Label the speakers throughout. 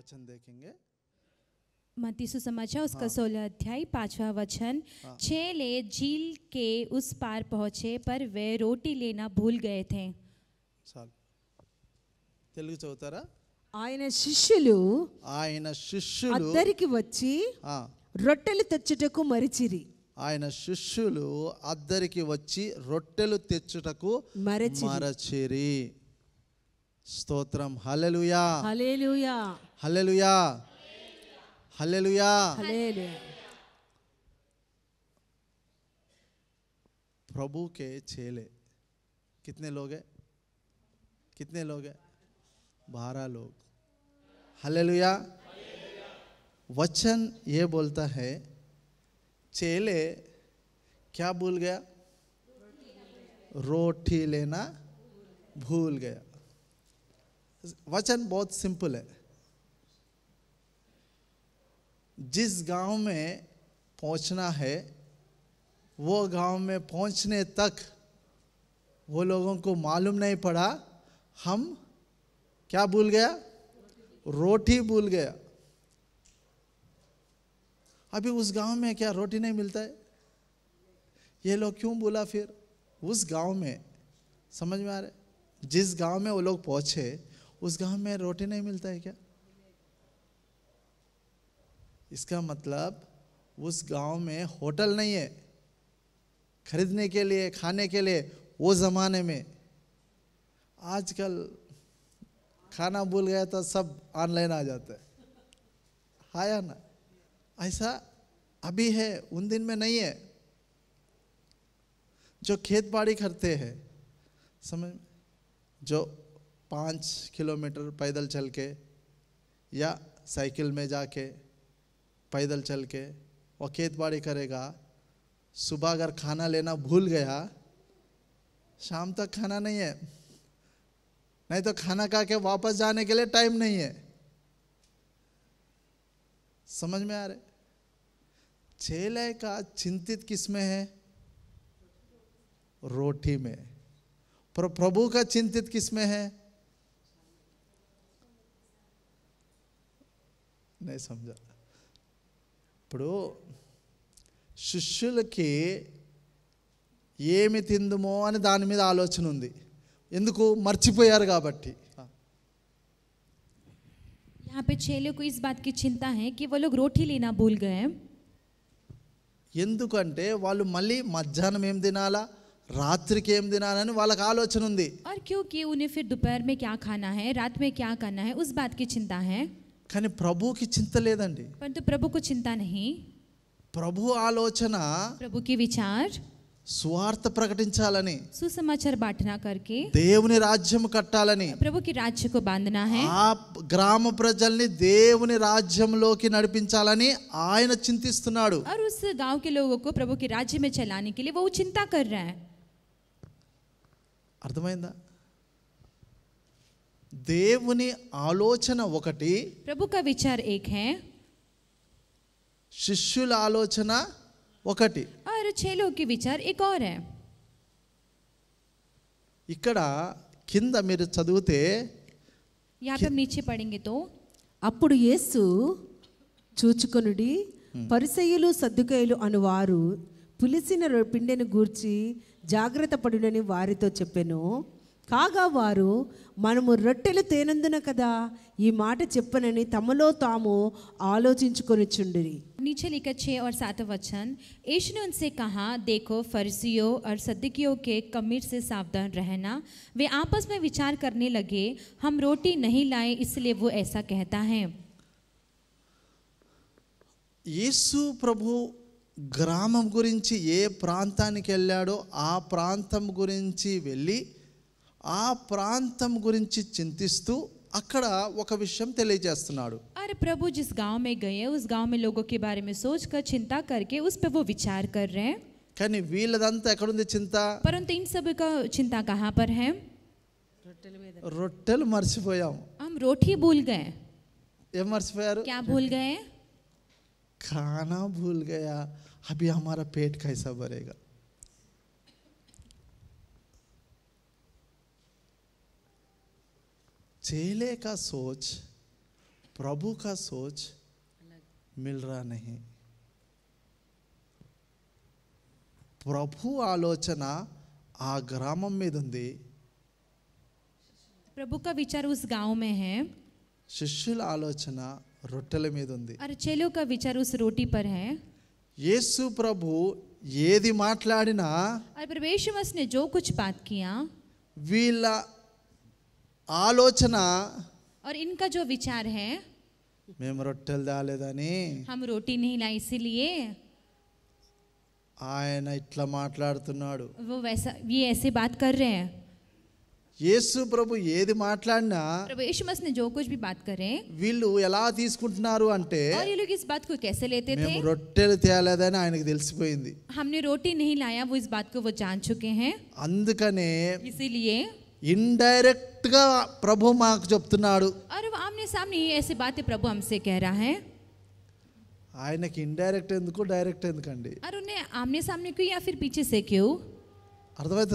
Speaker 1: वचन देखेंगे
Speaker 2: मत्ती सुसमाचार उसका हाँ। सोलह अध्याय पांचवा वचन हाँ। छह ले झील के उस पार पहुंचे पर वे रोटी लेना भूल गए थे
Speaker 1: తెలుగు చదువుతారా
Speaker 2: ఆయన శిష్యులు
Speaker 1: ఆయన శిష్యులు అద్దరికి
Speaker 3: వచ్చి రొట్టెలు తెచ్చుటకు మరిచిరి ఆయన
Speaker 1: శిష్యులు అద్దరికి వచ్చి రొట్టెలు తెచ్చుటకు మరచిరి స్తోత్రం హల్లెలూయా
Speaker 3: హల్లెలూయా
Speaker 1: हल्लेलुया हल्लेलुया प्रभु के चेले कितने लोग हैं कितने लोग हैं बारह लोग हल्लेलुया वचन ये बोलता है चेले क्या भूल गया रोटी लेना भूल गया वचन बहुत सिंपल है जिस गांव में पहुंचना है वो गांव में पहुंचने तक वो लोगों को मालूम नहीं पड़ा हम क्या भूल गया रोटी भूल गया अभी उस गांव में क्या रोटी नहीं मिलता है ये लोग क्यों बोला फिर उस गांव में समझ में आ रहा है जिस गांव में वो लोग पहुंचे उस गांव में रोटी नहीं मिलता है क्या इसका मतलब उस गांव में होटल नहीं है खरीदने के लिए खाने के लिए वो ज़माने में आजकल खाना भूल गया तो सब ऑनलाइन आ जाता है आया ना ऐसा अभी है उन दिन में नहीं है जो खेत बाड़ी करते हैं समझ जो पाँच किलोमीटर पैदल चल के या साइकिल में जाके पैदल चल के वो खेत बाड़ी करेगा सुबह अगर खाना लेना भूल गया शाम तक खाना नहीं है नहीं तो खाना खा के वापस जाने के लिए टाइम नहीं है समझ में आ रहे चेले का चिंतित किस में है रोटी में पर प्रभु का चिंतित किस में है नहीं समझा ప్రో శిష్యులకే ఏమి తిందుమో అని దాని మీద ఆలోచన ఉంది ఎందుకో మర్చిపోయారు కాబట్టి
Speaker 2: यहां पे चेले को इस बात की चिंता है कि वो लोग रोटी लेना भूल गए हैं
Speaker 1: ఎందుకంటే వాళ్ళు మళ్ళీ మధ్యాహ్నం ఏం తినాలా రాత్రికి ఏం తినాలని వాళ్ళకి ఆలోచన ఉంది
Speaker 2: ఆర్ క్యూ కి উনি फिर दोपहर में क्या खाना है रात में क्या खाना है उस बात की चिंता है కానీ ప్రభుకి
Speaker 1: చింత లేదండి
Speaker 2: ప్రభుకు చింత నహి
Speaker 1: ప్రభు ఆలోచన
Speaker 2: ప్రభుకి విచార్ స్వార్థ ప్రకటించాలని సుసమాచార बांटना करके
Speaker 1: దేవుని రాజ్యం కట్టాలని ప్రభుకి రాజ్యకు राज्य ఆ గ్రామ ప్రజల్ని దేవుని రాజ్యంలోకి నడిపించాలని ఆయన చింతిస్తున్నాడు
Speaker 2: और उस ప్రభుకి రాజ్యమే लोगों को प्रभु के राज्य में
Speaker 1: అర్థమైందా దేవుని ఆలోచన ఒకటి
Speaker 2: ప్రభు కా విచార్ ఏక్ హై
Speaker 1: శిష్యుల ఆలోచన ఒకటి
Speaker 2: ఆర్ చేలో కి విచార్ ఏక్ ఆర్ హై
Speaker 1: ఇక్కడ కింద మీరు చదివితే
Speaker 2: యాతం నీచే పడింగే తో
Speaker 3: అప్పుడు యేసు చూచుకొనుడి పరిసయ్యులు సద్దుకయ్యులు అనువారు పులిసిన పిండెను గూర్చి జాగ్రత్త పడునని వారితో చెప్పాను కాగా వారో మనము రొట్టెలు తీనందున కదా ఈ మాట చెప్పనని తమలో తాము ఆలోచించుకొనుచుండిరి
Speaker 2: నిచలికచే aur सात वचन యేసునుంసే కహా देखो फर्जीయో aur صدیకియో కే కమిత సే సావధన్ రహనా वे आपस में विचार करने लगे हम रोटी नहीं लाए इसलिए वो ऐसा कहता है
Speaker 1: యేసు ప్రభు గ్రామం గురించి ఏ ప్రాంతానికి వెళ్ళాడో ఆ ప్రాంతం గురించి వెళ్ళి ఆ ప్రాంతం గురించి చింతిస్తూ అక్కడ ఒక విషయం తెలియజేస్తున్నాడు
Speaker 2: अरे प्रभु जिस गांव में गए उस गांव में लोगों के बारे में सोचकर चिंता करके उस पे वो विचार कर रहे हैं
Speaker 1: కానీ వీళ్ళదంతా ఎక్కడ ఉంది చింత
Speaker 2: परंतु इन सब का चिंता कहाँ पर है
Speaker 1: రొట్టెలు మర్చిపోయాం
Speaker 2: हम रोटी भूल गए ఏం మర్చిపోయారు क्या भूल गए
Speaker 1: खाना भूल गया अभी हमारा पेट कैसा भरेगा चेले का सोच प्रभु का सोच मिल रहा नहीं प्रभु आलोचना आ ग्राम में
Speaker 2: प्रभु का विचार उस गांव में है
Speaker 1: शिष्युल आलोचना रोटल में
Speaker 2: और चेलो का विचार उस रोटी पर है
Speaker 1: येसु प्रभु ये दी माटलाड़ी ना
Speaker 2: और प्रवेश ने जो कुछ बात किया
Speaker 1: वीला ఆలోచన
Speaker 2: और इनका जो विचार है
Speaker 1: మేము రొట్టెలు దాలేదని
Speaker 2: हम रोटी नहीं लाई इसीलिए
Speaker 1: ఆయన ఇట్లా మాట్లాడుతున్నాడు
Speaker 2: वो वैसा ये ऐसे बात कर रहे हैं
Speaker 1: యేసు ప్రభు ఏది మాట్లాడినా
Speaker 2: ప్రభు యేసు మస్ ने जो कुछ भी बात करें
Speaker 1: వీళ్ళు ఎలా తీసుకుంటున్నారు అంటే और
Speaker 2: ये लोग इस बात को कैसे लेते थे మేము
Speaker 1: రొట్టెలు తేలేదని ఆయనకు తెలిసిపోయింది
Speaker 2: हमने रोटी नहीं लाया वो इस बात को वो जान चुके हैं
Speaker 1: అందుకనే इसीलिए इंडायरेक्ट का प्रभु माक जब तुनाडू
Speaker 2: और वो आमने सामने ये ऐसे बातें प्रभु हमसे कह रहा है
Speaker 1: आयने की इंडायरेक्ट इनको डायरेक्ट इनकंडी
Speaker 2: और उन्हें आमने सामने क्यों या फिर पीछे से क्यों
Speaker 1: अर्थवाद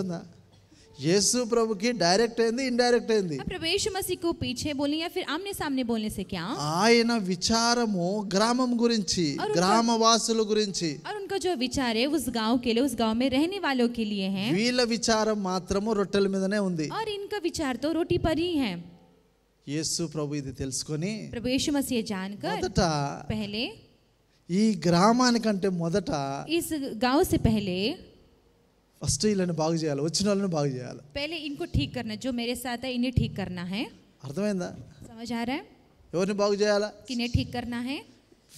Speaker 1: यीशु प्रभु की डायरेक्ट है इन डायरेक्ट है
Speaker 2: प्रभु यीशु मसीह को पीछे बोलें या फिर आमने सामने बोलने से क्या
Speaker 1: आये ना विचार मो ग्राम गुरिंची ग्राम वासल गुरिंची और
Speaker 2: उनका जो विचार है उस गांव के लिए उस गांव में रहने वालों के लिए है वील
Speaker 1: विचार मात्र मो रोटल में दने उन्दी और
Speaker 2: इनका विचार तो रोटी पर ही है
Speaker 1: येसु प्रभु इधर तेल्स प्रभु
Speaker 2: यीशु मसीह जानकर
Speaker 1: पहले ये ग्रामा ने
Speaker 2: इस गांव से पहले
Speaker 1: ఫస్ట్ వీళ్ళని బాగు చేయాలి వచ్చిన బాగు చేయాలి
Speaker 2: पहले इनको ठीक करना जो मेरे साथ है इन्हें ठीक करना है అర్థమైందా समझ आ रहा है
Speaker 1: ఎవరిని బాగు చేయాలా
Speaker 2: कि ठीक करना है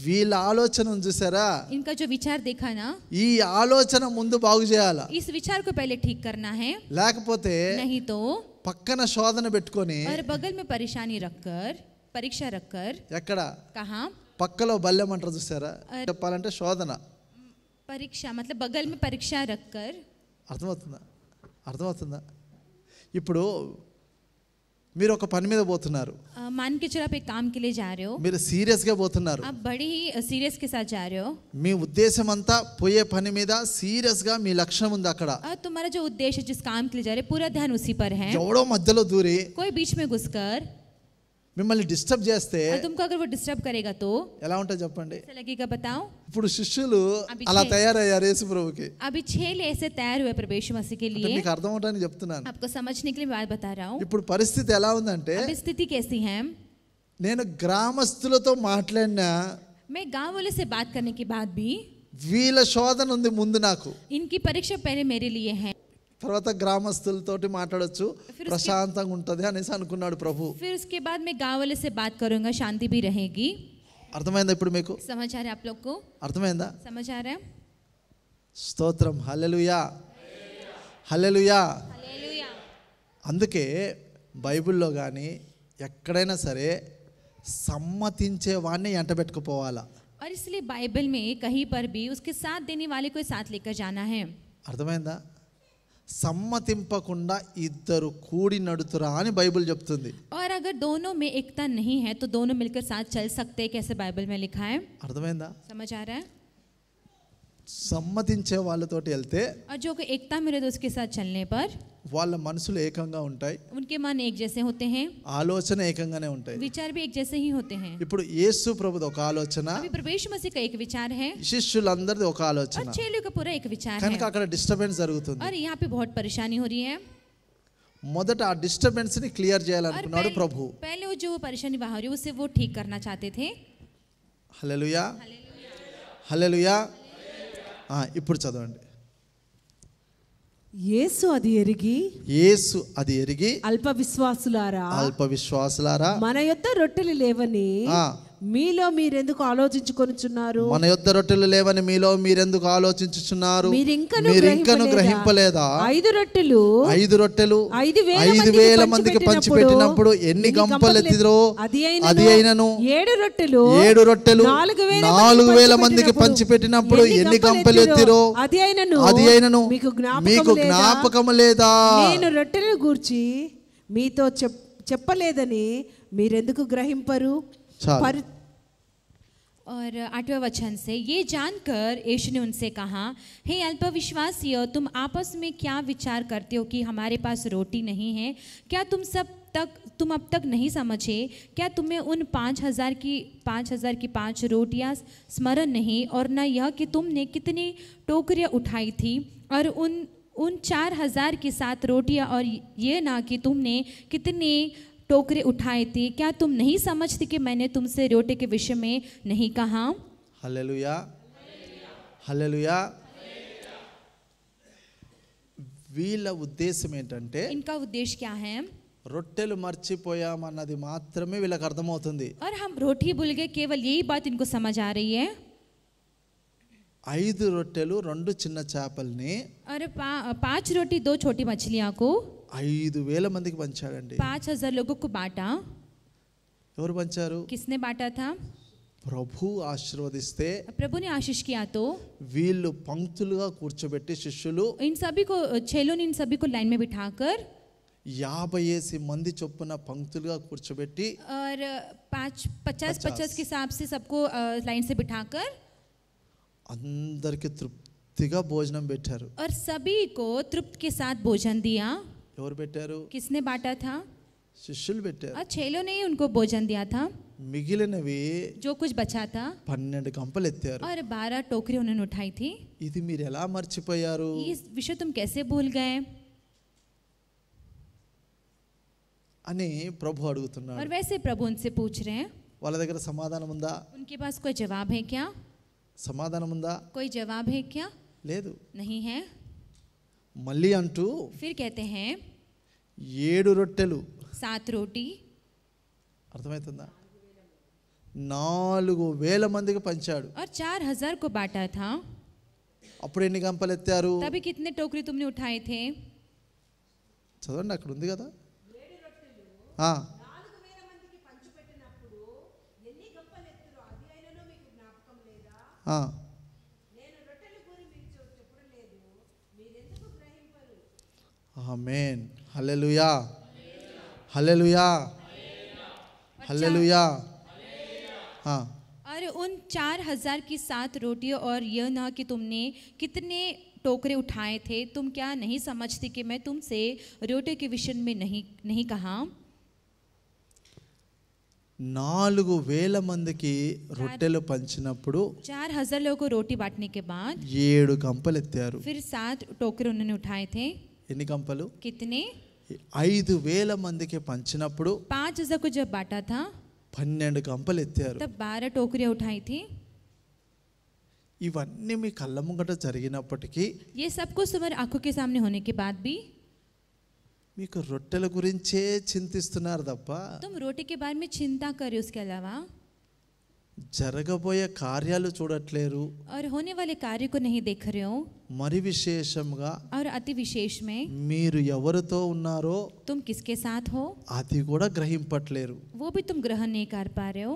Speaker 1: వీళ్ళ ఆలోచన చూసారా
Speaker 2: इनका जो विचार देखा ना
Speaker 1: ఈ ఆలోచన ముందు బాగు చేయాలా
Speaker 2: इस विचार को पहले ठीक करना है
Speaker 1: లేకపోతే नहीं तो పక్కన శోధన పెట్టుకొని और
Speaker 2: बगल में परेशानी रखकर परीक्षा रखकर कहा
Speaker 1: పక్కలో బల్లెం అంటారు చూసారా చెప్పాలంటే శోధన
Speaker 2: परीक्षा मतलब बगल में परीक्षा रखकर
Speaker 1: అర్ధమవుతుందా అర్ధమవుతుందా ఇప్పుడు మీరు ఒక పని మీద పోతున్నారు
Speaker 2: మాన్ కిచెన్ ఆపే పనికి కాంకిలే జారే హో
Speaker 1: మేరే సీరియస్ గా పోతునారు ఆ
Speaker 2: బడి సీరియస్ కే సాత్ జారే హో
Speaker 1: మే ఉద్దేశమంతా పోయే పని మీద సీరియస్ గా మే లక్షణం ఉంది అక్కడ ఆ
Speaker 2: tumara jo uddesh jis kaam ke liye ja rahe pura dhyan usi par hai chawdo
Speaker 1: madhyalo dure
Speaker 2: koi beech mein ghuskar
Speaker 1: మిమ్మల్ని డిస్టర్బ్ చేస్తే డిస్టర్బ్ కరేగా ఎలా ఉంటుంది చెప్పండి ఇప్పుడు శిష్యులు అలా తయారయ్యారు యేసుప్రభుకి
Speaker 2: ప్రభుకి అవి చేసే తయారు ప్రవేశ మీకు
Speaker 1: అర్థం అవటానికి చెప్తున్నాను
Speaker 2: आपको బతారా
Speaker 1: ఇప్పుడు పరిస్థితి ఎలా ఉందంటే
Speaker 2: స్థితి కేసీ कैसी
Speaker 1: నేను గ్రామస్తులతో మాట్లాడినా
Speaker 2: మే गांव బాత్ से बात करने
Speaker 1: వీళ్ళ శోధన ఉంది ముందు నాకు
Speaker 2: ఇన్కి పరీక్ష పేరే మేరే లియే है
Speaker 1: తరువాత గ్రామస్తులతోటి మాట్లాడొచ్చు ప్రశాంతంగా ఉంటది అనిస అనుకున్నాడు ప్రభు
Speaker 2: ఫిర్స్ కి baad main gaon wale se baat karunga shanti bhi rahegi
Speaker 1: అర్థమైందా ఇప్పుడు మీకు
Speaker 2: సమాజార యాప్ లోకు అర్థమైందా సమాజార
Speaker 1: స్తోత్రం హల్లెలూయా హల్లెలూయా హల్లెలూయా హల్లెలూయా అందుకే బైబిల్లో గాని ఎక్కడిన సరే సమ్మతించే వాన్ని ఎంటబెట్టుకోవాల
Speaker 2: ఆర్సిలీ బైబల్ మే కహీ పర్ బి ఉస్కే saath dene wale ko saath lekar jana hai
Speaker 1: అర్థమైందా सम्मतिंपकुंडा इద్దరు కూడి నడుతురా అని బైబిల్ చెప్తుంది
Speaker 2: और अगर दोनों में एकता नहीं है तो दोनों मिलकर साथ चल सकते हैं कैसे बाइबल में लिखा है అర్థమైందా समझ आ रहा है
Speaker 1: సమ్మతించే వాళ్ళతోటి వెళ్తే
Speaker 2: और जो एकता मिले तो उसके साथ चलने पर
Speaker 1: వాళ్ళ మనసులు ఏకంగా ఉంటాయి.
Speaker 2: उनके मन एक जैसे होते हैं।
Speaker 1: आलोचना ఏకంగానే ఉంటాయి.
Speaker 2: विचार भी एक जैसे ही होते हैं.
Speaker 1: ఇప్పుడు యేసు ప్రభువు ఒక आलोचना అవి
Speaker 2: ప్రవేశమసిక ఒక ఏక विचार है.
Speaker 1: శిష్యులందర్ ఒక आलोचना.
Speaker 2: అచీలుకు পুরো ఒక વિચાર. తనక
Speaker 1: అక్కడ డిస్టర్బెన్స్ జరుగుతుంది.
Speaker 2: আর यहां पे बहुत परेशानी हो रही है.
Speaker 1: మొదట ఆ డిస్టర్బెన్స్ ని క్లియర్ చేయాల అనుకున్నాడు ప్రభువు.
Speaker 2: పాలు జో పరిశాని బాధరి వసి वो ठीक करना चाहते थे.
Speaker 1: హల్లెలూయా. హల్లెలూయా. హల్లెలూయా. హల్లెలూయా. ఆ ఇప్పుడు చదవండి.
Speaker 3: యేసు అది ఎరిగి యేసు అది ఎరిగి అల్ప విశ్వాసులారా అల్ప విశ్వాసులారా మన యొక్క రొట్టెలు లేవని మీలో మీరెందుకు ఆలోచించుకొనిచున్నారు మన యొద్ద
Speaker 1: రొట్టెలు లేవని మీలో మీరెందుకు ఆలోచించుచున్నారు మీరు ఇంకా మీరు ఇంకను గ్రహింపలేదా ఐదు
Speaker 3: రొట్టెలు ఐదు
Speaker 1: రొట్టెలు ఐదు ఐదు వేల మందికి పంచి పెట్టినప్పుడు ఎన్ని గంపలు ఎత్తిరో అది అయినను
Speaker 3: ఏడు రొట్టెలు ఏడు రొట్టెలు నాలుగు వేల మందికి పంచి
Speaker 1: పెట్టినప్పుడు ఎన్ని గంపలు ఎత్తిరో అది అయినను అది అయినను
Speaker 3: మీకు జ్ఞాపకం లేదా నేను రొట్టెలు గూర్చి
Speaker 2: మీతో చెప్పలేదని
Speaker 3: మీరెందుకు గ్రహింపరు पर
Speaker 2: और आठवें वचन से ये जानकर यशु ने उनसे कहा हे अल्पविश्वासीय तुम आपस में क्या विचार करते हो कि हमारे पास रोटी नहीं है क्या तुम सब तक तुम अब तक नहीं समझे क्या तुम्हें उन पाँच हज़ार की पाँच हज़ार की पाँच रोटियां स्मरण नहीं और न यह कि तुमने कितनी टोकरियाँ उठाई थी और उन उन चार हज़ार के साथ रोटियां और ये ना कि तुमने कितने टोकरे उठाए थे क्या तुम नहीं समझती कि मैंने तुमसे रोटे के विषय में नहीं कहा
Speaker 1: हालेलुया हालेलुया हालेलुया हालेलुया వీల ఉద్దేశం ఏంటంటే
Speaker 2: इनका उद्देश्य क्या है
Speaker 1: ரொட்டెలు మర్చి పోయామన్నది మాత్రమే వీలకు అర్థమవుతుంది
Speaker 2: అంటే రొట్టి బుల్గే కేవలం یہی baat इनको समझ आ रही है
Speaker 1: ఐదు రొట్టెలు రెండు చిన్న చేపల్ని
Speaker 2: అర పాజ్ రొట్టి దో chhoti మచ్చలి ఆకో
Speaker 1: 5000 మందికి పంచారండి
Speaker 2: 5000 లకుకు బాట ఎవరు పంచారు किसने बांटा था
Speaker 1: प्रभु ఆశీర్వదిస్తే
Speaker 2: ప్రభుని ఆశీస్కియా తో
Speaker 1: వీలు పంక్తులగా కూర్చోబెట్టి శిష్యులు
Speaker 2: ఇన్ సబి కో చేలో ని ఇన్ సబి కో లైన్ మే బిઠાకర్
Speaker 1: 50 ఏసి మంది చొప్పున పంక్తులగా కూర్చోబెట్టి
Speaker 2: aur 5 50 50 కి సాబ్ సే సబ్కో లైన్ సే బిઠાకర్
Speaker 1: అందర్కి తృప్తిగా భోజనం పెట్టారు
Speaker 2: aur సబి కో తృప్త్ కే సాత్ భోజన్ దియా
Speaker 1: किसने बांटा था शिष्य
Speaker 2: छेलो ने उनको भोजन दिया था मिगिल जो कुछ बचा था
Speaker 1: पन्न गंपल
Speaker 2: और बारह टोकरी उन्होंने उठाई
Speaker 1: थी मरचिपो
Speaker 2: विषय तुम कैसे भूल गए
Speaker 1: प्रभु अड़ना और
Speaker 2: वैसे प्रभु उनसे पूछ रहे हैं
Speaker 1: वाला दर समाधान उनके
Speaker 2: पास कोई जवाब है क्या समाधान कोई जवाब है क्या
Speaker 1: नहीं है మల్లి అంటే
Speaker 2: ఫిర్ కేతేహే
Speaker 1: ఏడు రొట్టలు
Speaker 2: సా త్రోటి
Speaker 1: అర్థమైతుందా 4000 మందికి పంచాడు
Speaker 2: aur 4000 కో బాటా థా
Speaker 1: అప్పుడు ఎన్ని గంపలు ఎత్తారు
Speaker 2: తभी कितने टोकरी तुमने उठाए थे
Speaker 1: సోదర్ నాకడు ఉంది కదా లేడి రొట్టలు ఆ 4000 మందికి పంచిపెట్టినప్పుడు ఎన్ని గంపలు ఎత్తారో అది ఆయనను మీకు జ్ఞాపకంలేదా ఆ आमेन हालेलुया हालेलुया हालेलुया हाँ
Speaker 2: और उन चार हजार की सात रोटियों और यह ना कि तुमने कितने टोकरे उठाए थे तुम क्या नहीं समझती कि मैं तुमसे रोटी के विषय में नहीं नहीं कहा
Speaker 1: నాలుగు వేల మందికి రొట్టెలు పంచినప్పుడు
Speaker 2: చార్ హజార్ లోకు రోటీ బాటనే కే బాద్
Speaker 1: ఏడు గంపలు ఎత్తారు
Speaker 2: ఫిర్ సాత్ थे ఎన్ని గంపలు కితిని
Speaker 1: ఐదు వేల మందికి పంచినప్పుడు
Speaker 2: పాచ్ జకు జబ్ బటాథా
Speaker 1: పన్నెండు గంపలు ఎత్తారు
Speaker 2: బార టోకరి ఉఠాయి
Speaker 1: ఇవన్నీ మీ కళ్ళ ముంగట జరిగినప్పటికీ
Speaker 2: ఏ సబ్కు సుమారు అక్కుకి సామ్ని హోనికి బి
Speaker 1: మీకు రొట్టెల గురించే చింతిస్తున్నారు తప్ప
Speaker 2: తుమ్ రోటికి బార్ మీ చింతా కర్యూస్కి వెళ్ళావా
Speaker 1: జరగబోయే కార్యాలు చూడట్లేరు
Speaker 2: और होने वाले कार्य को नहीं देख रहे हो
Speaker 1: మరి విశేషంగా
Speaker 2: और अति विशेष में
Speaker 1: మీరు ఎవరితో ఉన్నారో
Speaker 2: तुम किसके साथ हो
Speaker 1: అది కూడా గ్రహింపట్లేరు
Speaker 2: वो भी तुम ग्रहण नहीं कर पा रहे हो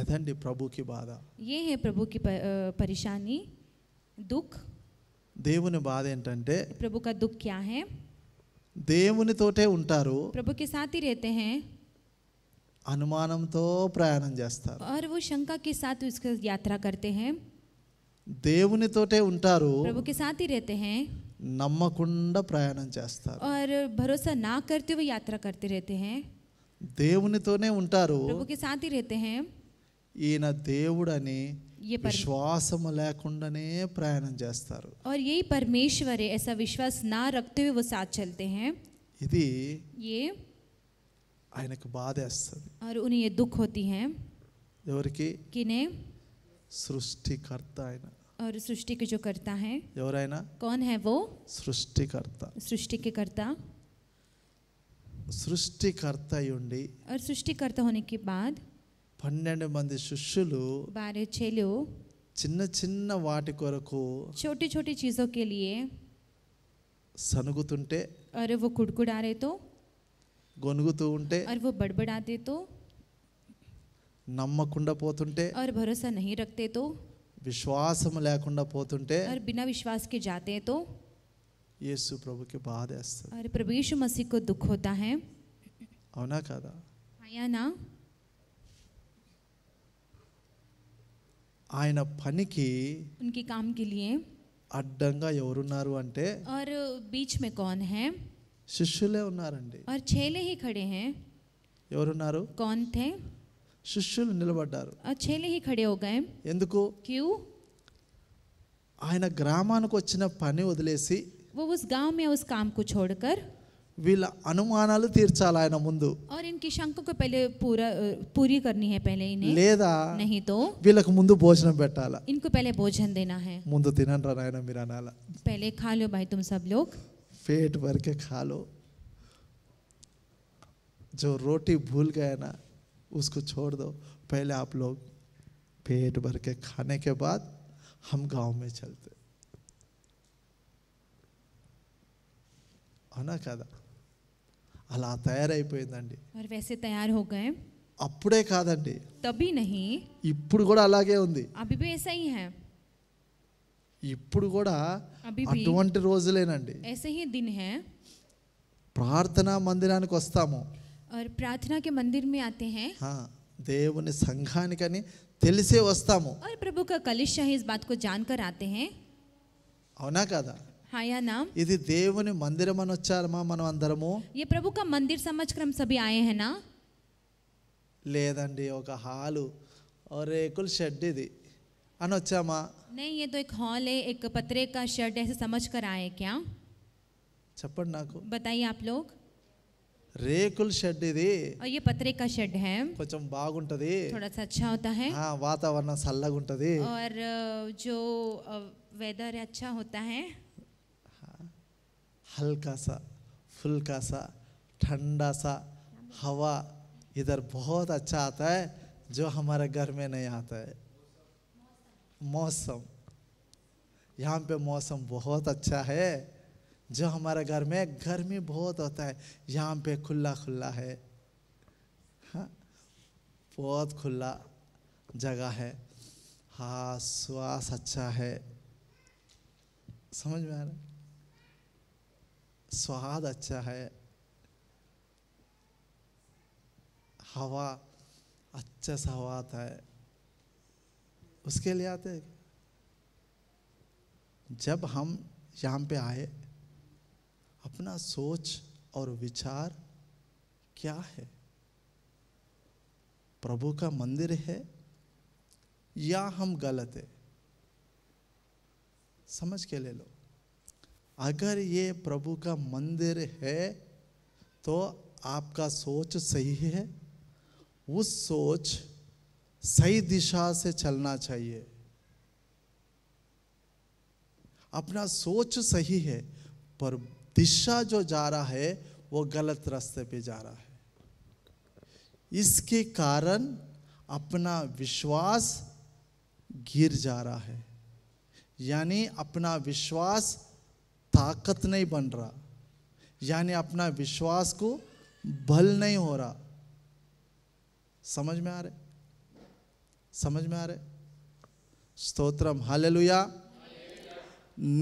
Speaker 1: అదండి ప్రభుకి బాధ
Speaker 2: ये है प्रभु की परेशानी दुख
Speaker 1: దేవుని బాధ ఏంటంటే
Speaker 2: प्रभु का दुख क्या है
Speaker 1: దేవునితోటే ఉంటారు
Speaker 2: प्रभु के साथ ही रहते हैं
Speaker 1: तो प्रयाणम చేస్తారు
Speaker 2: और वो शंका के साथ उसके यात्रा करते हैं
Speaker 1: దేవునితోటే ఉంటారు प्रभु
Speaker 2: के साथ ही रहते हैं
Speaker 1: నమ్మకుండా ప్రయాణం చేస్తారు
Speaker 2: और भरोसा ना करते हुए यात्रा करते रहते हैं
Speaker 1: దేవునితోనే ఉంటారు प्रभु
Speaker 2: के साथ ही रहते हैं
Speaker 1: ఈయన దేవుడని విశ్వాసము లేకుండానే ప్రయాణం చేస్తారు
Speaker 2: और यही परमेश्वर है ऐसा विश्वास ना रखते हुए वो साथ चलते हैं ఇది ये
Speaker 1: बाद ऐसा
Speaker 2: और उन्हें ये दुख होती है ఎవరికి किने है ना और सृष्टि के जो करता है ना कौन है वो करता सृष्टि के करता
Speaker 1: सृष्टि करता ఉండి
Speaker 2: और करता होने के बाद
Speaker 1: పన్నెండు మంది శిష్యులు
Speaker 2: बारह चेलो
Speaker 1: चिन्ना वाट వాటి కొరకు
Speaker 2: छोटी छोटी चीज़ों के लिए
Speaker 1: సనుగుతుంటే
Speaker 2: और वो कुड़कुड़ा रहे तो
Speaker 1: గొణుగుతూ ఉంటే
Speaker 2: আর वो بڑబడাতে তো
Speaker 1: நம்ம కుండ పోతుంటే
Speaker 2: আর भरोसा नाही रखते তো
Speaker 1: বিশ্বাসము లేకుండా పోతుంటే আর
Speaker 2: বিনা విశ్వాస్ కి जाते तो
Speaker 1: యేసు ప్రభు కి బాధేస్తాడు
Speaker 2: আর ప్రవీషు మసికొ దୁఖ hota hai ఆనా కదా ఆయన
Speaker 1: ఆయన పనికి
Speaker 2: పనికి kaam ke liye
Speaker 1: అడ్డంగా ఎవరున్నారు అంటే
Speaker 2: আর बीच में कौन है
Speaker 1: శిష్యులే ఉన్నారండి
Speaker 2: और चेले ही खड़े हैं ఎవరున్నారు कौन थे
Speaker 1: శిష్యులు నిలబడ్డారు
Speaker 2: और चेले ही खड़े हो गए ఎందుకు क्यों
Speaker 1: ఆయన గ్రామానికి వచ్చిన పని వదిలేసి
Speaker 2: वो उस गांव में उस काम को छोड़कर
Speaker 1: వీళ్ళ అనుమానాలు తీర్చాలి ఆయన ముందు
Speaker 2: और इनकी शंका को पहले पूरा पूरी करनी है पहले इन्हें
Speaker 1: లేదా नहीं तो వీళ్ళకు ముందు భోజనం పెట్టాలా
Speaker 2: इनको पहले भोजन देना है
Speaker 1: ముందు తినండి నాయన మీరు అనాల
Speaker 2: पहले खा लो भाई तुम सब लोग
Speaker 1: पेट भर के खा लो जो रोटी भूल गए ना उसको छोड़ दो पहले आप लोग पेट भर के खाने के बाद हम गांव में चलते है ना कदा అలా తయారైపోయిందండి
Speaker 2: మరి వేసే తయారు హో గయే
Speaker 1: అప్పుడే కాదండి తబీ నహీ ఇప్పుడు కూడా అలాగే ఉంది
Speaker 2: అభి వేసే హై
Speaker 1: ఇప్పుడు కూడా అటువంటి రోజులేనండి ప్రార్థనా మందిరానికి వస్తాము
Speaker 2: ప్రార్థనా మందిర్ మే ఆతే హై
Speaker 1: దేవుని సంఘానికని తెలిసే వస్తాము
Speaker 2: ప్రభు కలిష్ ఇస్ బాత్ కో జాన్కర్ ఆతే హై అవునా కదా హాయానా
Speaker 1: ఇది దేవుని మందిరం అని వచ్చారమా మనం అందరము
Speaker 2: ఏ ప్రభు కా మందిర్ సమజ్కరం సభి ఆయే హై నా
Speaker 1: లేదండి ఒక హాలు రేకుల షెడ్ ఇది माँ
Speaker 2: नहीं ये तो एक हॉल है एक पतरे का शर्ट ऐसे समझ कर आए क्या
Speaker 1: छप्पन ना को
Speaker 2: बताइए आप लोग
Speaker 1: रेकुल షెడ్ दे
Speaker 2: और ये पत्रे का शेड है
Speaker 1: కొంచెం दे थोड़ा
Speaker 2: सा अच्छा होता है हाँ,
Speaker 1: वातावरण వాతావరణం చల్లగా दे
Speaker 2: और जो वेदर अच्छा होता है
Speaker 1: हाँ, हल्का सा फुल्का सा ठंडा सा हवा इधर बहुत अच्छा आता है जो हमारे घर में नहीं आता है मौसम यहाँ पे मौसम बहुत अच्छा है जो हमारे घर में गर्मी बहुत होता है यहाँ पे खुला खुला है हाँ बहुत खुला जगह है हाँ श्वास अच्छा है समझ में आ रहा स्वाद अच्छा है हवा अच्छा सा हवा आता है उसके लिए आते हैं जब हम यहाँ पे आए अपना सोच और विचार क्या है प्रभु का मंदिर है या हम गलत है समझ के ले लो अगर ये प्रभु का मंदिर है तो आपका सोच सही है उस सोच सही दिशा से चलना चाहिए अपना सोच सही है पर दिशा जो जा रहा है वो गलत रास्ते पे जा रहा है इसके कारण अपना विश्वास गिर जा रहा है यानी अपना विश्वास ताकत नहीं बन रहा यानी अपना विश्वास को बल नहीं हो रहा समझ में आ रहा સમજ મે આ રહે સ્તોત્રમ હાલેલુયા હાલેલુયા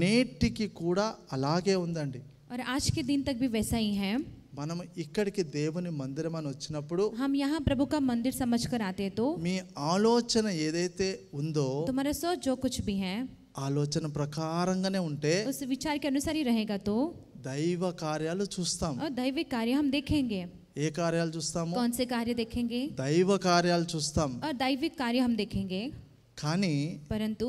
Speaker 1: નીટી કી કુડા અલગેું ઉન્દંડી
Speaker 2: ઓર આજ કી દીન તક ભી વેસા હી હે
Speaker 1: બાના મે ઇકડ કે દેવને મંદિર મન વચના પ્પુ
Speaker 2: હમ યહ પ્રભુ કા મંદિર સમજ કર આતે તો
Speaker 1: મે આલોચના એદૈતે ઉન્દો
Speaker 2: તમારા સો જો કુછ ભી હે
Speaker 1: આલોચના પ્રકારંગને ઉંટે ઉસ
Speaker 2: વિચારિક અનુસાર હી રહેગા તો
Speaker 1: દૈવ કાર્યલુ ચુસ્તામ
Speaker 2: ઓ દૈવ્ય કાર્ય હમ દેખેંગે
Speaker 1: ఏ కార్యాలు చూస్తాము कौन
Speaker 2: से कार्य देखेंगे
Speaker 1: దైవ కార్యాలు చూస్తాం
Speaker 2: और दैविक कार्य हम देखेंगे కానీ परंतु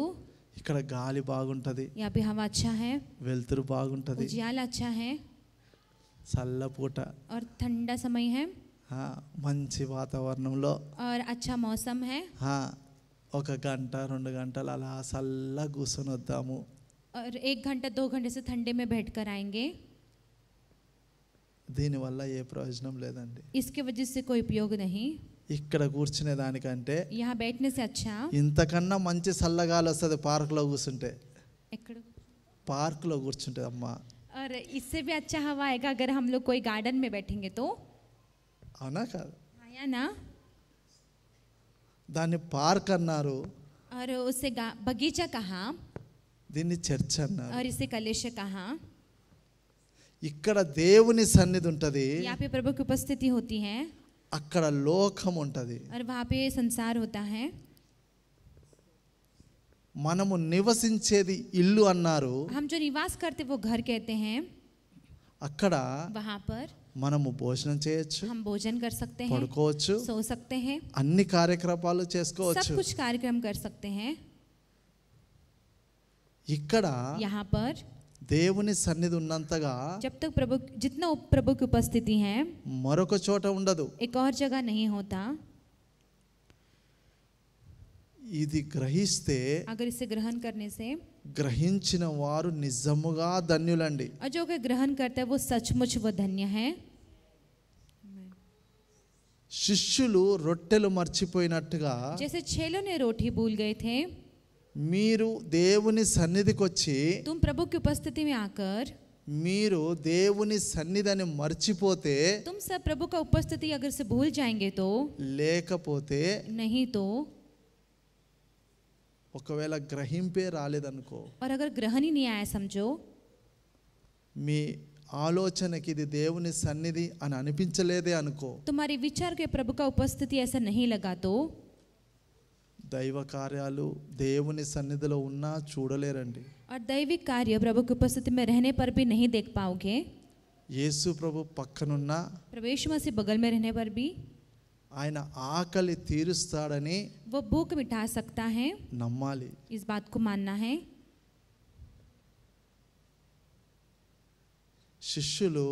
Speaker 1: ఇక్కడ గాలి బాగుంటది
Speaker 2: यहाँ पे हवा अच्छा है
Speaker 1: వెలుతురు బాగుంటది उजियाल अच्छा है చల్లపూట
Speaker 2: और ठंडा समय है
Speaker 1: ఆ, మంచి వాతావరణంలో
Speaker 2: और अच्छा मौसम है
Speaker 1: ఆ, ఒక గంట రెండు గంటలు అలా చల్లగా కూర్చొని వద్దాము
Speaker 2: और एक घंटा दो घंटे से ठंडे में बैठ कर आएंगे
Speaker 1: దీని వల్ల ఏ ప్రయోజనం లేదండి
Speaker 2: इसके वजह సే కోయి ఉపయోగ नहीं
Speaker 1: ఇక్కడ కూర్చునే దానికంటే
Speaker 2: यहाँ बैठने సే అచ్చా
Speaker 1: ఇంతకన్నా మంచి చల్లగాలి వస్తుంది లో కూర్చుంటే ఎక్కడ పార్క్ లో కూర్చుంటే అమ్మా
Speaker 2: और इससे भी अच्छा हवा आएगा अगर हम लोग कोई गार्डन में बैठेंगे तो అవునా కాదు हाँ या ना
Speaker 1: దాన్ని పార్క్ అన్నారు
Speaker 2: और उसे गा- बगीचा कहा
Speaker 1: దీన్ని చర్చ్ అన్నారు
Speaker 2: और इसे कलेश कहा
Speaker 1: ఇక్కడ దేవుని సన్నిదు ఉంటది
Speaker 2: వ్యాపి ప్రభుకు उपस्थिति होती है
Speaker 1: అక్కడ లోకం ఉంటది
Speaker 2: আর బాపే संसार होता है
Speaker 1: మనము నివసించేది ఇల్లు అన్నారు
Speaker 2: అహం జ నివాస karte wo ghar kehte hain అక్కడ బాహపర్
Speaker 1: మనము పోషణ చేయొచ్చు
Speaker 2: हम भोजन कर सकते हैं
Speaker 1: सोకోవచ్చు అన్ని కార్యక్రమాలు చేస్కోవచ్చు सब कुछ
Speaker 2: कार्यक्रम कर सकते हैं ఇక్కడ यहां पर
Speaker 1: దేవుని సన్నిధున్నంతగా
Speaker 2: చొప్తు ప్రభువు ఎంత ఉపప్రభువుకు ఉపస్థితి హే
Speaker 1: మరుక చోట ఉండదు ఇది గ్రహిస్తే
Speaker 2: అగరిసి గ్రహణ karne se
Speaker 1: గ్రహించిన వారు నిజంగా ధన్యులండి
Speaker 2: అజోక గ్రహన్ కర్తే వో సచ్ముచ్ వో ధన్యా హే
Speaker 1: శిష్యులు రొట్టెలు మర్చిపోయినట్టుగా
Speaker 2: जैसे చేలునే రోటి भूल गए थे
Speaker 1: మీరు దేవుని సన్నిధికి వచ్చి
Speaker 2: तुम प्रभु की उपस्थिति में आकर
Speaker 1: మీరు దేవుని సన్నిధానం మర్చిపోతే
Speaker 2: तुम से प्रभु का उपस्थिति अगर से भूल जाएंगे तो
Speaker 1: లేకపోతే ఒక్కవేళ గ్రహింపే రాలేదు అనుకో
Speaker 2: మరి अगर గ్రహణేని నియాయ సంజో
Speaker 1: మే ఆలోచన కిది దేవుని సన్నిధి అని అనిపించలేదే అనుకో
Speaker 2: तुम्हारी विचार के प्रभु का उपस्थिति ऐसा नहीं लगा तो
Speaker 1: దైవ కార్యాలు దేవుని సన్నిధిలో ఉన్నా చూడలేరండి
Speaker 2: और दैविक कार्य प्रभु की उपस्थिति में रहने पर भी नहीं देख पाओगे
Speaker 1: యేసు ప్రభు పక్కనున్నా
Speaker 2: प्रवेश मसीह बगल में रहने पर भी
Speaker 1: ఆయన ఆకలి తీరుస్తాడని
Speaker 2: वो भूख मिटा सकता है నమ్మాలి इस बात को मानना है శిష్యులు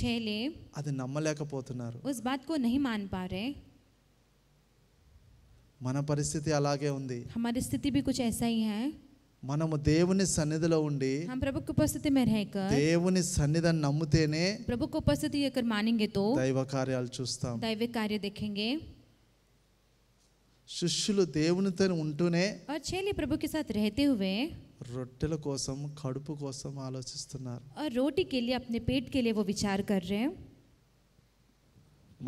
Speaker 2: चेले
Speaker 1: అది నమ్మలేకపోతున్నారు
Speaker 2: उस बात को नहीं मान पा रहे
Speaker 1: మన పరిస్థితి అలాగే ఉంది
Speaker 2: हमारी स्थिति भी कुछ ऐसा ही है
Speaker 1: మనము దేవుని సన్నిధిలో ఉండి
Speaker 2: हम प्रभु की उपस्थिति में रहकर
Speaker 1: దేవుని సన్నిధిని నమ్మితేనే
Speaker 2: प्रभु को उपस्थिति अगर मानेंगे तो
Speaker 1: దైవ కార్యాలు చూస్తాం
Speaker 2: दैविक कार्य देखेंगे
Speaker 1: శిష్యులు దేవునితో ఉంటూనే
Speaker 2: और चेले प्रभु के साथ रहते हुए
Speaker 1: రొట్టెల కోసం కడుపు కోసం ఆలోచిస్తున్నారు
Speaker 2: और रोटी के लिए अपने पेट के लिए वो विचार कर रहे हैं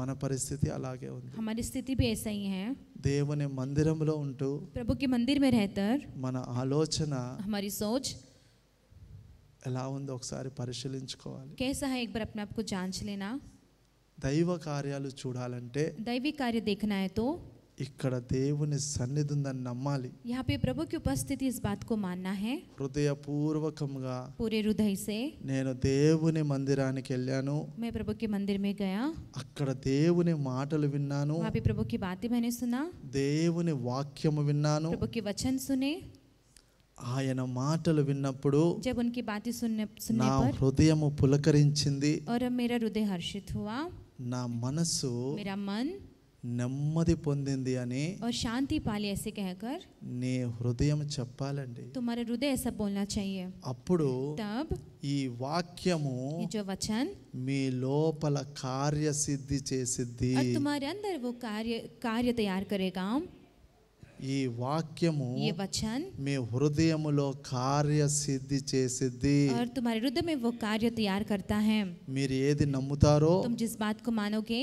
Speaker 1: మన పరిస్థితి అలాగే ఉంది
Speaker 2: हमारी स्थिति भी ऐसा ही है
Speaker 1: దేవుని మందిరంలో ఉంటూ
Speaker 2: प्रभु के मंदिर में रहकर
Speaker 1: మన ఆలోచన हमारी सोच ఎలా ఉందో ఒకసారి పరిశీలించుకోవాలి
Speaker 2: कैसा है एक बार अपने आप को जांच लेना
Speaker 1: దైవ కార్యాలు చూడాలంటే
Speaker 2: दैविक कार्य देखना है तो
Speaker 1: ఇక్కడ దేవుని సన్నిదున నిన్నమాలి
Speaker 2: యాపి ప్రభుకి ఉపస్థితిస్ బాత్కో మాననా హే
Speaker 1: హృదయపూర్వకముగా
Speaker 2: పూరే హృదయిసే
Speaker 1: నేను దేవుని మందిరానికి వెళ్ళాను
Speaker 2: మే ప్రభుకి మందిర్ మే గయా
Speaker 1: అక్కడ దేవుని మాటలు విన్నాను యాపి
Speaker 2: ప్రభుకి బాతి మైనిస్తునా
Speaker 1: దేవుని వాక్యము విన్నాను ప్రభుకి
Speaker 2: వచన్ సునే
Speaker 1: ఆయన మాటలు విన్నప్పుడు
Speaker 2: దేవుని బాతి సున్న సునిపర్ నా
Speaker 1: హృదయం పులకరించింది
Speaker 2: ఒర మిర హృదై హర్షిత్ హవా
Speaker 1: నా మనసు మిర మన్ నమ్మది పొందింది అని
Speaker 2: ఓ శాంతి పాలేసి कहकर
Speaker 1: నీ హృదయం చెప్పాలండి
Speaker 2: तुम्हारे हृदय से बोलना चाहिए
Speaker 1: అప్పుడు ఈ వాక్యము ఈ वचन మీ లోపల కార్యసిద్ధి చేసిది and तुम्हारे
Speaker 2: अंदर वो कार्य कार्य तैयार करेगा
Speaker 1: ఈ వాక్యము ఈ वचन మీ హృదయం లో కార్యసిద్ధి చేసిది
Speaker 2: and तुम्हारे हृदय में वो कार्य तैयार करता है
Speaker 1: మీరు ఏది నమ్ముతారో उत्तम
Speaker 2: जिस बात को मानोगे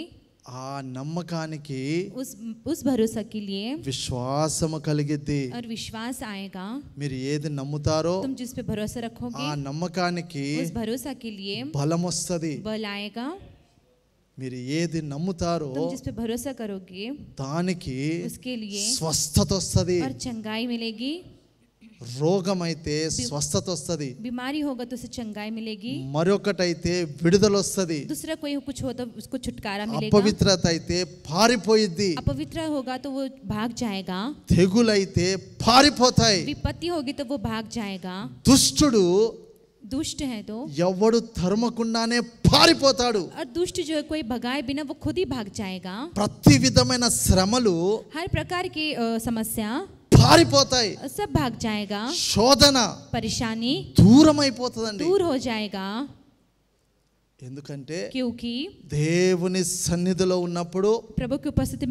Speaker 1: ఆ నమ్మకానికి
Speaker 2: उस उस भरोसा के लिए
Speaker 1: विश्वास కలిగితే
Speaker 2: और विश्वास आएगा
Speaker 1: మీరు ఏది నమ్ముతారో तुम जिस पे भरोसा रखोगे ఆ నమ్మకానికి
Speaker 2: भरोसा के लिए
Speaker 1: బలం వస్తుంది बल आएगा మీరు ఏది నమ్ముతారో तुम जिस
Speaker 2: पे भरोसा करोगे
Speaker 1: దానికి उसके लिए స్వస్థత వస్తుంది
Speaker 2: चंगाई मिलेगी
Speaker 1: रोगमे स्वस्थता
Speaker 2: बीमारी होगा तो उसे चंगाई मिलेगी
Speaker 1: मरुकटते विदल
Speaker 2: दूसरा कोई कुछ हो तो उसको छुटकारा मिलेगा अपवित्रता
Speaker 1: पारी
Speaker 2: अपवित्र होगा तो वो भाग जाएगा
Speaker 1: थेगुल पारी
Speaker 2: विपत्ति होगी तो वो भाग जाएगा दुष्ट दुष्ट है तो
Speaker 1: यवड़ धर्म कुंडा ने पारी पोता और
Speaker 2: दुष्ट जो है कोई भगाए बिना वो खुद ही भाग जाएगा
Speaker 1: प्रति विधम श्रमलू
Speaker 2: हर प्रकार की समस्या పారిపోతాయి సబ్ భాగ్ శోధన పరిశాని దూరం అయిపోతుంది దూర్ హో ఎందుకంటే క్యూకి
Speaker 1: దేవుని సన్నిధిలో ఉన్నప్పుడు
Speaker 2: ప్రభుకి ఉపస్థితి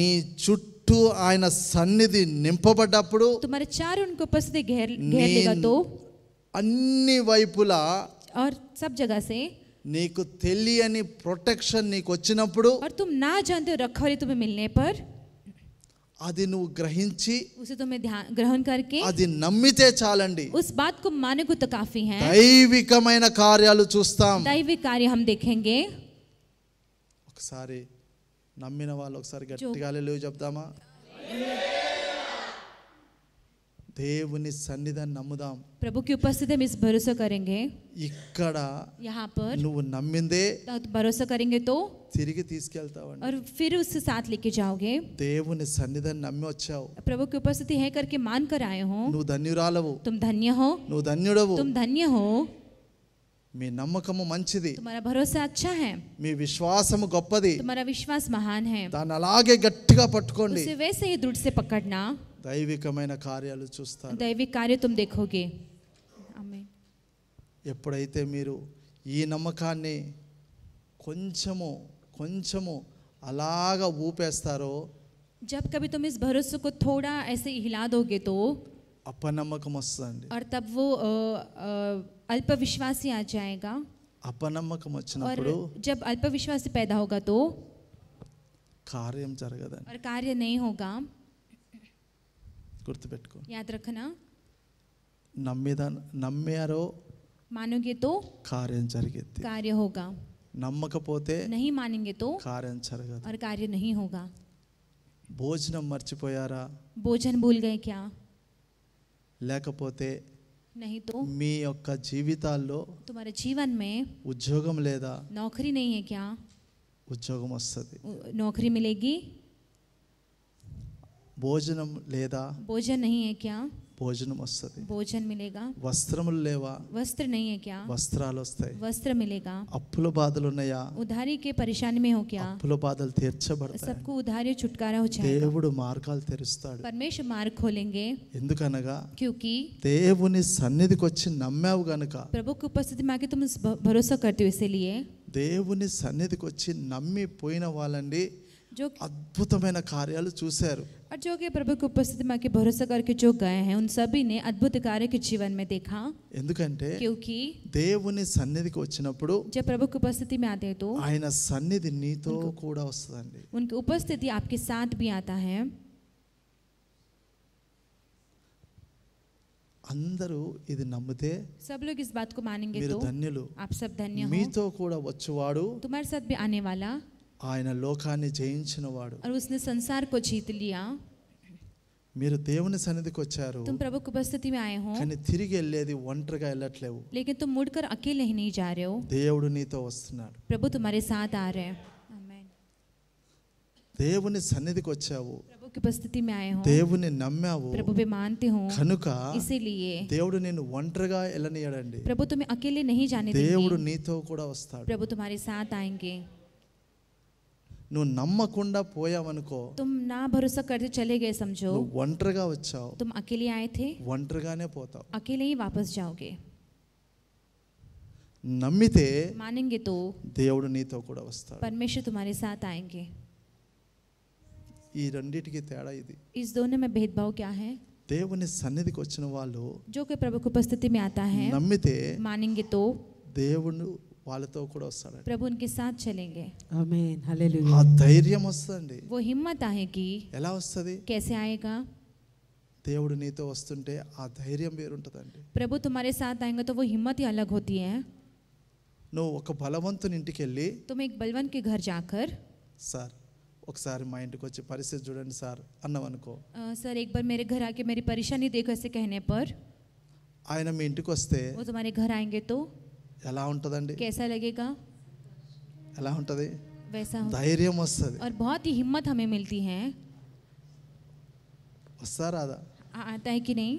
Speaker 1: నీ చుట్టూ ఆయన సన్నిధి నింపబడ్డప్పుడు తుమరి చారునికి ఉపస్థితి గేర్ అన్ని వైపులా సబ్ జగాసే నీకు తెలియని ప్రొటెక్షన్ నీకు
Speaker 2: వచ్చినప్పుడు నా జంతు రక్కవరి తుమ్ మిల్నే పర్
Speaker 1: అదేను గ్రహించి
Speaker 2: ఉసితోమే ధ్యాన గ్రహణ करके आदि
Speaker 1: नम्मితే చాలండి
Speaker 2: उस बात को मानगत काफी है
Speaker 1: दैविकమైన కార్యాలు చూస్తాం
Speaker 2: दैवी कार्य हम देखेंगे
Speaker 1: ఒకసారి నమ్మిన వాళ్ళు ఒకసారి గట్టిగా హల్లెలూయా జపదామా
Speaker 2: హల్లెలూయా
Speaker 1: దేవుని సన్నిధాన్ని నమ్ముదాం
Speaker 2: ప్రభు की उपस्थिति में इस भरोसा ఇక్కడ यहाँ पर
Speaker 1: నువ్వు నమ్మిందే
Speaker 2: భరోసా కరేంగే తో
Speaker 1: తిరిగి తీసుకెళ్తావండి और
Speaker 2: फिर उसके साथ लेके जाओगे
Speaker 1: దేవుని సన్నిధాన్ని నమ్మి వచ్చావు
Speaker 2: ప్రభు की उपस्थिति है करके मान कर आए हो
Speaker 1: నువ్వు ధన్యురాలవు
Speaker 2: తుమ్ ధన్య హో
Speaker 1: నువ్వు ధన్యుడవు తుమ్ ధన్య హో మీ నమ్మకము మంచిది భరోసా అచ్చా హై మీ విశ్వాసము గొప్పది
Speaker 2: విశ్వాస్ మహాన్ హై దాన్ని అలాగే గట్టిగా పట్టుకోండి ఉసే వేసే సే పక్కడనా
Speaker 1: దైవికమైన కార్యాలు చూస్తారు దైవిక
Speaker 2: కార్యం తుమ్ దేఖోగే ఆమేన్
Speaker 1: ఎప్పుడైతే మీరు ఈ నమ్మకాన్ని కొంచెము కొంచెము అలాగా ఊపేస్తారో
Speaker 2: जब कभी तुम इस भरोसे को थोड़ा ऐसे हिला दोगे तो
Speaker 1: అపనమ్మకం వస్తుంది
Speaker 2: और तब वो अल्पविश्वासी आ जाएगा
Speaker 1: అపనమ్మకం వచ్చినప్పుడు और
Speaker 2: जब अल्पविश्वासी पैदा होगा तो
Speaker 1: కార్యం జరగదు
Speaker 2: और कार्य नहीं होगा గుర్తుపెట్టుకో యాద్ రఖనా
Speaker 1: నమ్మేదా నమ్మారో మానోగే తో కార్యం జరిగేది కార్య హోగా నమ్మకపోతే
Speaker 2: నహీ మానేంగే తో
Speaker 1: కార్యం జరగదు
Speaker 2: और कार्य नहीं होगा
Speaker 1: భోజనం మర్చిపోయారా
Speaker 2: భోజన్ భూల్ గయే క్యా లేకపోతే नहीं तो
Speaker 1: మీ యొక్క జీవితాల్లో
Speaker 2: तुम्हारे जीवन में
Speaker 1: ఉద్యోగం లేదా
Speaker 2: नौकरी नहीं है क्या
Speaker 1: ఉద్యోగం వస్తుంది
Speaker 2: नौकरी मिलेगी
Speaker 1: భోజనం లేదా
Speaker 2: భోజనం ఏ kìa
Speaker 1: భోజనం వస్తది
Speaker 2: భోజనం మిలేగా
Speaker 1: వస్త్రములేవా
Speaker 2: వస్త్రం ఏ kìa
Speaker 1: వస్త్రాలు వస్తాయి
Speaker 2: వస్త్రం మిలేగా
Speaker 1: అప్పుల బాధలు ఉన్నాయా
Speaker 2: ఉదారీ కే పరిషాని మే హో kìa
Speaker 1: అప్పుల బాధలు తేచ్ఛ బర్తాయ్
Speaker 2: సబ్కు ఉదారీ छुटకారం కావాలి
Speaker 1: దేవుడు మార్కాల్ తరుస్తాడు
Speaker 2: పరమేశు మార్కోలెంగే ఎందుకు అనగా క్యూకి
Speaker 1: దేవుని సన్నిధికి వచ్చి నమ్మావు గనక
Speaker 2: ప్రభుకు ఉపస్థితి మాకి తుమ్ భరోసా కర్తేవే ఇసలియే
Speaker 1: దేవుని సన్నిధికి వచ్చి నమ్మి పోయిన వాళ్ళండి అద్భుతమైన कार्यालय चूसर
Speaker 2: और जो कि प्रभु की उपस्थिति में के भरोसा करके जो गए हैं उन सभी ने अद्भुत कार्य के जीवन में देखा ఎందుకంటే क्योंकि
Speaker 1: దేవుని సన్నిధికి వచ్చినప్పుడు
Speaker 2: जब प्रभु की उपस्थिति में आते तो
Speaker 1: ఆయన సన్నిధి నీతో కూడా వస్తుందండి
Speaker 2: उनकी उपस्थिति आपके साथ भी आता है
Speaker 1: అందరూ ఇది నమ్మితే
Speaker 2: सब लोग इस बात को मानेंगे तो ధన్యులు आप सब धन्य हो మీతో
Speaker 1: కూడా వచ్చేవాడు
Speaker 2: तुम्हारे साथ भी आने वाला
Speaker 1: ఆయన లోకాన్ని జయించిన వాడు.
Speaker 2: ఆయన ఈ संसार ကို జయితలియా.
Speaker 1: మీరు దేవుని సన్నిధికి వచ్చారు. तुम
Speaker 2: प्रभु की उपस्थिति में आए हो। కాని
Speaker 1: తిరిగెళ్ళేది ఒంటరగా ఎలాట్లెవొ.
Speaker 2: లేక ను ముడకర్ అఖిలేనిని జారయో.
Speaker 1: దేవుడు నితో వస్తాడు.
Speaker 2: ప్రభువు తో మరే saath आरे. ఆమేన్.
Speaker 1: దేవుని సన్నిధికి వచ్చావు.
Speaker 2: ప్రభువుకి ప్రస్థితి మే aaye ho.
Speaker 1: దేవుని నమ్మావు. ప్రభువి మాంతి ہوں۔ కనుకా ఇసిలీయే. దేవుడు నిన్ను ఒంటరగా ఎలానియాడండి.
Speaker 2: ప్రభువు తో మి అఖిలేనిని జానిది. దేవుడు
Speaker 1: నితో కూడా వస్తాడు. ప్రభువు
Speaker 2: తో మరీ saath thank you.
Speaker 1: నువ్వు నమ్మకుండా పోయావనుకో
Speaker 2: తుమ్ నా భరోసా కర్తే చలే గయే సమజో నువ్వు
Speaker 1: ఒంటరిగా వచ్చావు
Speaker 2: తుమ్ అకేలే ఆయే థే
Speaker 1: ఒంటరిగానే పోతావు
Speaker 2: అకేలే హీ వాపస్ జాఓగే నమ్మితే మానేంగే తో
Speaker 1: దేవుడు నీతో కూడా వస్తాడు
Speaker 2: పరమేశ్వర్ తుమారే సాత్ ఆయేంగే
Speaker 1: ఈ రెండిటికి తేడా ఇది
Speaker 2: ఇస్ దోనే మే భేద్భావ్ క్యా హై
Speaker 1: దేవుని సన్నిధికి వచ్చిన వాళ్ళు
Speaker 2: జో కే ప్రభుకు ఉపస్థితి మే ఆతా హై నమ్మితే మానేంగే తో
Speaker 1: దేవుడు వాళ్ళతో కూడా వస్తాడు
Speaker 2: ప్రభు उनके साथ चलेंगे
Speaker 1: ఆమేన్ హల్లెలూయా ఆ ధైర్యం వస్తుంది
Speaker 2: वो हिम्मत आएगी ఎలా వస్తది कैसे आएगा
Speaker 1: దేవుడు నీతో వస్తుంటే ఆ ధైర్యం వేరుంటదండి
Speaker 2: प्रभु तुम्हारे साथ आएंगे तो वो हिम्मत ही अलग होती है
Speaker 1: నువ్వు ఒక బలవంతుని ఇంటికి వెళ్ళి
Speaker 2: तुम एक बलवन के घर जाकर
Speaker 1: సార్ ఒకసారి మా ఇంటికి వచ్చి పరిస్థితి చూడండి సార్ అన్నామనుకో
Speaker 2: "अ, सर एक बार मेरे घर आके मेरी परेशानी देखो ऐसे कहने पर
Speaker 1: ఆయన మీ ఇంటికి వస్తే
Speaker 2: वो तुम्हारे घर आएंगे तो
Speaker 1: ఎలా ఉంటుందండి कैसा लगेगा ఎలా ఉంటది वैसा ధైర్యం వస్తుంది
Speaker 2: और बहुत ही हिम्मत हमें मिलती है వస్తా రాదా आता है कि नहीं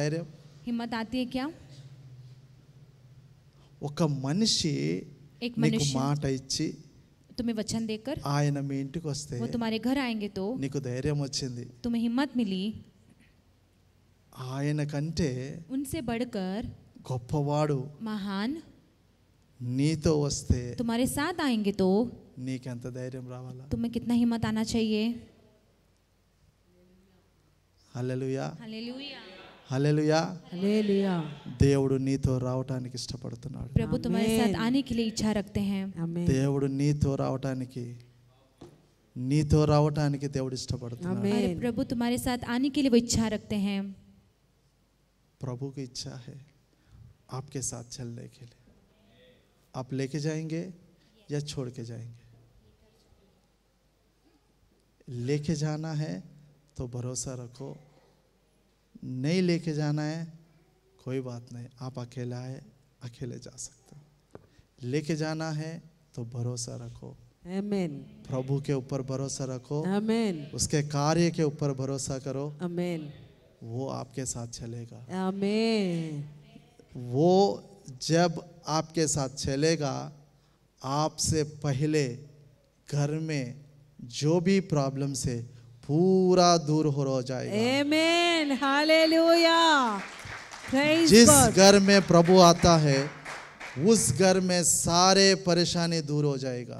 Speaker 2: ధైర్యం हिम्मत आती है क्या
Speaker 1: ఒక మనిషి
Speaker 2: एक నీకు మాట ఇచ్చి तुम्हें वचन देकर
Speaker 1: ఆయన మీ ఇంటికి వస్తే वो तुम्हारे घर आएंगे तो నీకు ధైర్యం వచ్చింది
Speaker 2: तुम्हें हिम्मत मिली
Speaker 1: ఆయన కంటే
Speaker 2: उनसे बढ़कर
Speaker 1: గొప్పవాడు మహాన్ నీతో వస్తే
Speaker 2: तुम्हारे साथ आएंगे तो
Speaker 1: నీకెంత ధైర్యం రావాలా
Speaker 2: तुम्हें कितना हिम्मत आना चाहिए హల్లెలూయా హల్లెలూయా హల్లెలూయా హల్లెలూయా
Speaker 1: దేవుడు నీతో రావడానికి ఇష్టపడుతున్నాడు ప్రభు
Speaker 2: तुम्हारे साथ आने के लिए इच्छा रखते हैं
Speaker 1: దేవుడు నీతో రావడానికి నీతో రావడానికి దేవుడు ఇష్టపడుతున్నాడు
Speaker 2: ప్రభు तुम्हारे साथ आने के लिए वो इच्छा रखते हैं
Speaker 1: प्रभु की इच्छा है आपके साथ चलने के लिए आप लेके जाएंगे या छोड़ के जाएंगे लेके जाना है तो भरोसा रखो नहीं लेके जाना है कोई बात नहीं आप अकेला है अकेले जा सकते लेके जाना है तो भरोसा रखो Amen. प्रभु के ऊपर भरोसा रखो Amen. उसके कार्य के ऊपर भरोसा करो Amen. वो आपके साथ चलेगा
Speaker 3: Amen.
Speaker 1: वो जब आपके साथ चलेगा आपसे पहले घर में जो भी प्रॉब्लम से पूरा दूर हो जाएगा जिस घर में प्रभु आता है उस घर में सारे परेशानी दूर हो जाएगा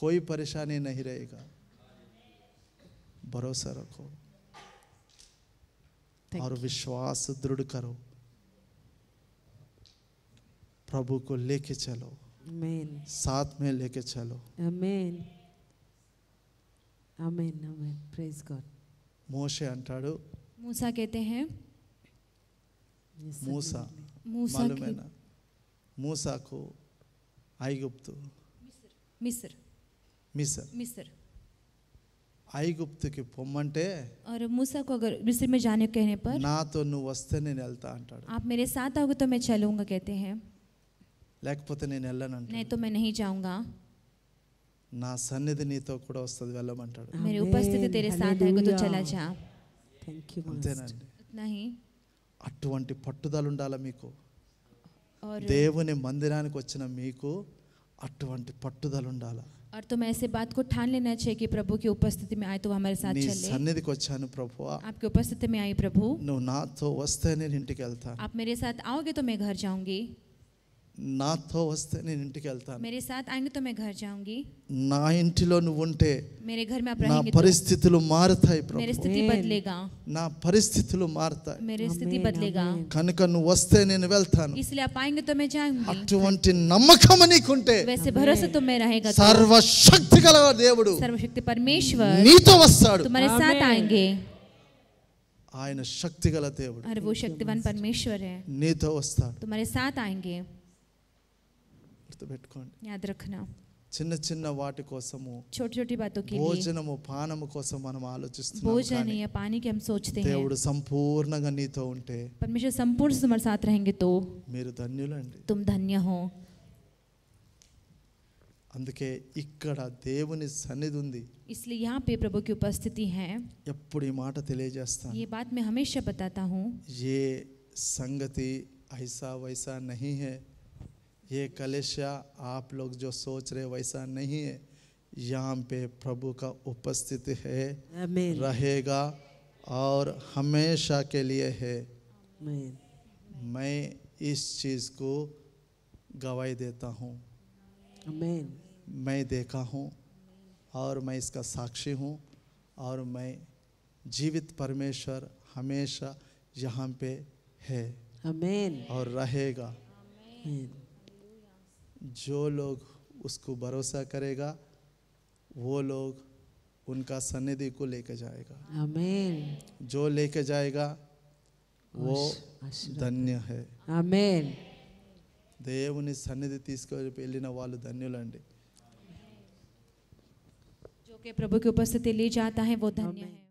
Speaker 1: कोई परेशानी नहीं रहेगा भरोसा रखो और विश्वास दृढ़ करो प्रभु को लेके चलो Amen. साथ में लेके चलो
Speaker 3: Amen. Amen, Amen. Praise God.
Speaker 1: मोशे अंटाड़ो
Speaker 2: मूसा कहते हैं
Speaker 1: मूसा मूसा मालूम है ना मूसा को आईगुप्त मिस्र मिस्र मिस्र आईगुप्त के पोमंटे
Speaker 2: और मूसा को अगर मिस्र में जाने कहने पर
Speaker 1: ना तो नु वस्ते ने नलता अंटाड़ो
Speaker 2: आप मेरे साथ आओगे तो मैं चलूंगा कहते हैं
Speaker 1: లేకపోతే నేను వెళ్ళను
Speaker 2: नहीं तो मैं नहीं जाऊंगा
Speaker 1: నా సన్నిధి నీతో కూడా వస్తుంది వెళ్ళమంటాడు
Speaker 2: मेरी उपस्थिति तेरे साथ है तो चला जा थैंक यू అంతేనండి उतना ही
Speaker 1: అటువంటి పట్టుదల ఉండాలి మీకు
Speaker 2: और దేవుని
Speaker 1: మందిరానికి వచ్చిన మీకు అటువంటి పట్టుదల ఉండాలి
Speaker 2: और तुम तो ऐसे बात को ठान लेना चाहिए कि प्रभु की उपस्थिति में आए तो हमारे साथ నీ चले
Speaker 1: సన్నిధికి వచ్చాను ప్రభు
Speaker 2: आपकी उपस्थिति में आई प्रभु
Speaker 1: నువ్వు నాతో వస్తే నేను ఇంటికి వెళ్తాను
Speaker 2: आप मेरे साथ आओगे तो मैं घर जाऊंगी
Speaker 1: నా తో వస్తా నేను ఇంటికి వెళ్తాను मेरे
Speaker 2: साथ आएंगे तो मैं घर जाऊंगी
Speaker 1: నా ఇంటిలో నువుంటే
Speaker 2: मेरे घर में ఆ పరిస్థితులు
Speaker 1: మార్తాయి ప్రభువు मेरी स्थिति बदलेगा నా పరిస్థితులు మార్తాయి मेरी
Speaker 2: स्थिति बदलेगा
Speaker 1: కనుక ను వస్తే నేను వెళ్తాను
Speaker 2: ఇసిలే ఆ పాయింగ్ తోనే జాయింది
Speaker 1: అటుంటి నమ్మకముని
Speaker 2: కుంటే वैसे भरोसा తుమ్మే ਰਹేగా సర్వశక్తిగల దేవుడు సర్వశక్తి పరమేశ్వర్ నీతో వస్తావు तुम्हारे साथ आएंगे
Speaker 1: ఆయన శక్తిగల దేవుడు arvoshakti van parmeshwar hai నీతో వస్తావు तुम्हारे साथ आएंगे గుర్తుపెట్టుకోండి యాద్ రఖనా చిన్న చిన్న వాటి కోసము छोटी छोटी
Speaker 2: बातों के భోజనము
Speaker 1: పానము కోసం మనం ఆలోచిస్తున్నాం భోజన
Speaker 2: या पानी के हम सोचते हैं దేవుడు
Speaker 1: సంపూర్ణంగా నీతో ఉంటే
Speaker 2: परमेश्वर संपूर्ण तुम्हारे साथ रहेंगे तो
Speaker 1: మీరు ధన్యులండి
Speaker 2: तुम धन्य हो
Speaker 1: అందుకే ఇక్కడ దేవుని సన్నిధి ఉంది
Speaker 2: इसलिए यहाँ पे प्रभु की उपस्थिति है
Speaker 1: ఎప్పుడు ఈ మాట తెలియజేస్తాను
Speaker 2: ये बात मैं हमेशा बताता हूँ
Speaker 1: ये संगति ऐसा वैसा नहीं है ये कलेशा आप लोग जो सोच रहे वैसा नहीं है यहाँ पे प्रभु का उपस्थिति है रहेगा और हमेशा के लिए है मैं इस चीज़ को गवाही देता हूँ मैं देखा हूँ और मैं इसका साक्षी हूँ और मैं जीवित परमेश्वर हमेशा यहाँ पे है और रहेगा Amen. जो लोग उसको भरोसा करेगा वो लोग उनका सन्निधि को लेकर जाएगा आमेन जो लेकर जाएगा वो धन्य है ఆమేన్ దేవుని సన్నిధి తీసుకొని వెళ్ళిన వాళ్ళు ధన్యులండి
Speaker 2: जो के प्रभु की उपस्थिति ले जाता है वो धन्य है